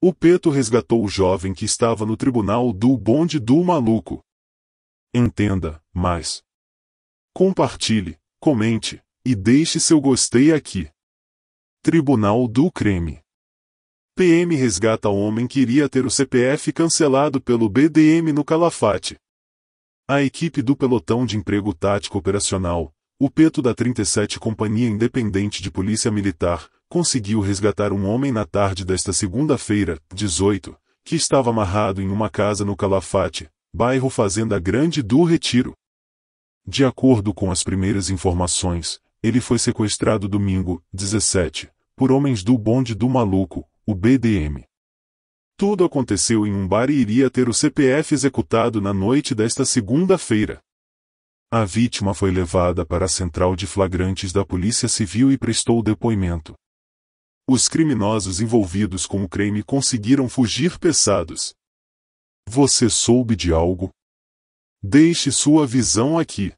O Peto resgatou o jovem que estava no tribunal do bonde do maluco. Entenda, mais. Compartilhe, comente e deixe seu gostei aqui. Tribunal do Creme. PM resgata homem que iria ter o CPF cancelado pelo BDM no Calafate. A equipe do Pelotão de Emprego Tático Operacional, o Peto da 37 Companhia Independente de Polícia Militar, conseguiu resgatar um homem na tarde desta segunda-feira, 18, que estava amarrado em uma casa no Calafate, bairro Fazenda Grande do Retiro. De acordo com as primeiras informações, ele foi sequestrado domingo, 17, por homens do bonde do maluco, o BDM. Tudo aconteceu em um bar e iria ter o CPF executado na noite desta segunda-feira. A vítima foi levada para a central de flagrantes da Polícia Civil e prestou depoimento. Os criminosos envolvidos com o crime conseguiram fugir pesados. Você soube de algo? Deixe sua visão aqui.